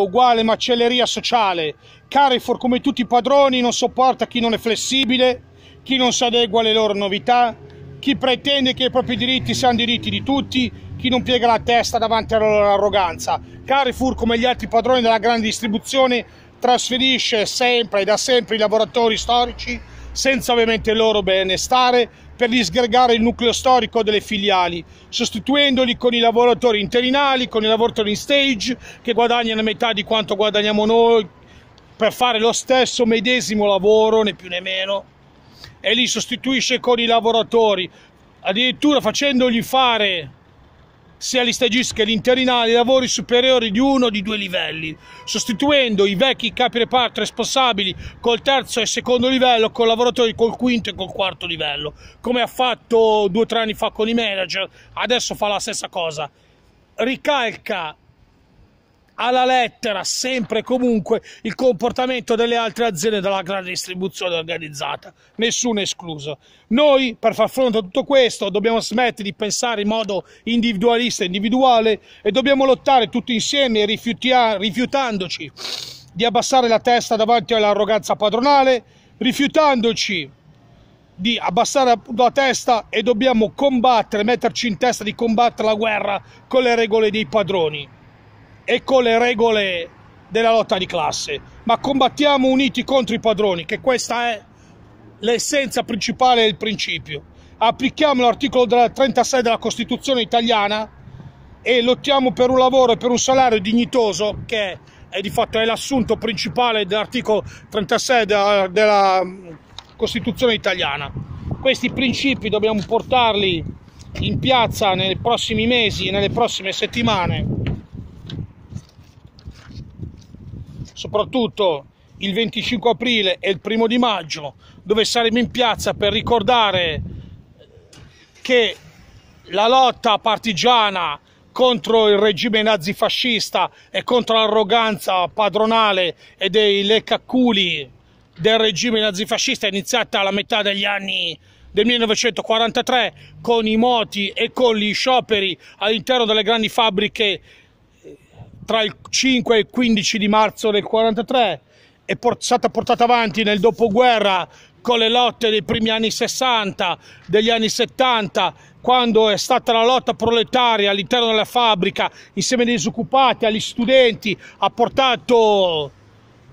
uguale macelleria sociale. Carrefour, come tutti i padroni, non sopporta chi non è flessibile, chi non si adegua alle loro novità, chi pretende che i propri diritti siano diritti di tutti, chi non piega la testa davanti alla loro arroganza. Carrefour, come gli altri padroni della grande distribuzione, trasferisce sempre e da sempre i lavoratori storici senza ovviamente il loro benestare, per disgregare il nucleo storico delle filiali, sostituendoli con i lavoratori interinali, con i lavoratori in stage che guadagnano metà di quanto guadagniamo noi per fare lo stesso medesimo lavoro, né più né meno, e li sostituisce con i lavoratori, addirittura facendogli fare sia se all'istagisca l'interinale lavori superiori di uno o di due livelli, sostituendo i vecchi capi reparto responsabili col terzo e secondo livello con lavoratori col quinto e col quarto livello, come ha fatto due o tre anni fa con i manager, adesso fa la stessa cosa. Ricalca alla lettera, sempre e comunque, il comportamento delle altre aziende della grande distribuzione organizzata, nessuno escluso. Noi, per far fronte a tutto questo, dobbiamo smettere di pensare in modo individualista e individuale e dobbiamo lottare tutti insieme rifiutandoci di abbassare la testa davanti all'arroganza padronale, rifiutandoci di abbassare la testa e dobbiamo combattere, metterci in testa di combattere la guerra con le regole dei padroni e con le regole della lotta di classe, ma combattiamo uniti contro i padroni, che questa è l'essenza principale del principio. Applichiamo l'articolo 36 della Costituzione italiana e lottiamo per un lavoro e per un salario dignitoso che è di fatto è l'assunto principale dell'articolo 36 della, della mm, Costituzione italiana. Questi principi dobbiamo portarli in piazza nei prossimi mesi nelle prossime settimane soprattutto il 25 aprile e il primo di maggio, dove saremo in piazza per ricordare che la lotta partigiana contro il regime nazifascista e contro l'arroganza padronale e dei leccaculi del regime nazifascista è iniziata alla metà degli anni del 1943 con i moti e con gli scioperi all'interno delle grandi fabbriche tra il 5 e il 15 di marzo del 43 è stata portata avanti nel dopoguerra con le lotte dei primi anni 60, degli anni 70, quando è stata la lotta proletaria all'interno della fabbrica, insieme ai disoccupati, agli studenti, ha portato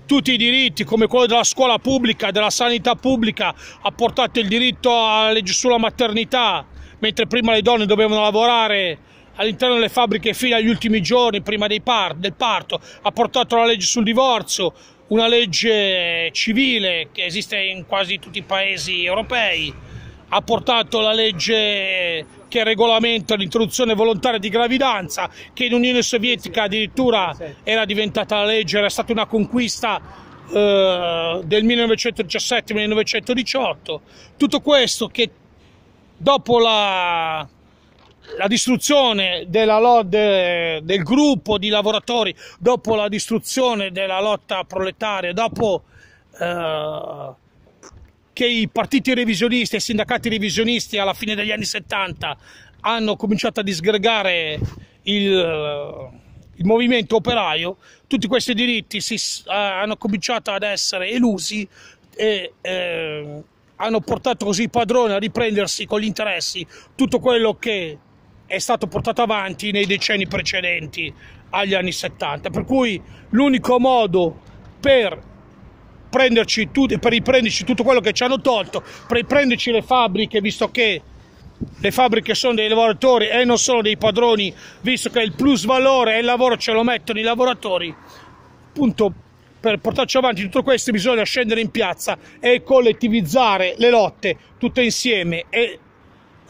tutti i diritti come quello della scuola pubblica, della sanità pubblica, ha portato il diritto alla legge sulla maternità, mentre prima le donne dovevano lavorare all'interno delle fabbriche fino agli ultimi giorni prima par del parto, ha portato la legge sul divorzio, una legge civile che esiste in quasi tutti i paesi europei, ha portato la legge che regolamenta l'introduzione volontaria di gravidanza, che in Unione Sovietica addirittura era diventata la legge, era stata una conquista eh, del 1917-1918. Tutto questo che dopo la la distruzione della, de, eh, del gruppo di lavoratori, dopo la distruzione della lotta proletaria, dopo eh, che i partiti revisionisti e i sindacati revisionisti alla fine degli anni 70 hanno cominciato a disgregare il, eh, il movimento operaio, tutti questi diritti si, eh, hanno cominciato ad essere elusi e eh, hanno portato così i padroni a riprendersi con gli interessi tutto quello che è stato portato avanti nei decenni precedenti agli anni 70, per cui l'unico modo per prenderci tutto, per riprenderci tutto quello che ci hanno tolto, per riprenderci le fabbriche, visto che le fabbriche sono dei lavoratori e non sono dei padroni, visto che il plus valore e il lavoro ce lo mettono i lavoratori, appunto per portarci avanti tutto questo bisogna scendere in piazza e collettivizzare le lotte tutte insieme e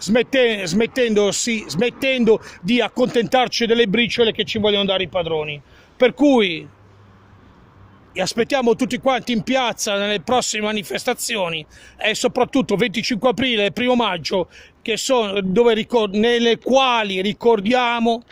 smette, smettendo, sì, smettendo di accontentarci delle briciole che ci vogliono dare i padroni. Per cui aspettiamo tutti quanti in piazza nelle prossime manifestazioni e soprattutto 25 aprile e 1 maggio, sono, ricord, nelle quali ricordiamo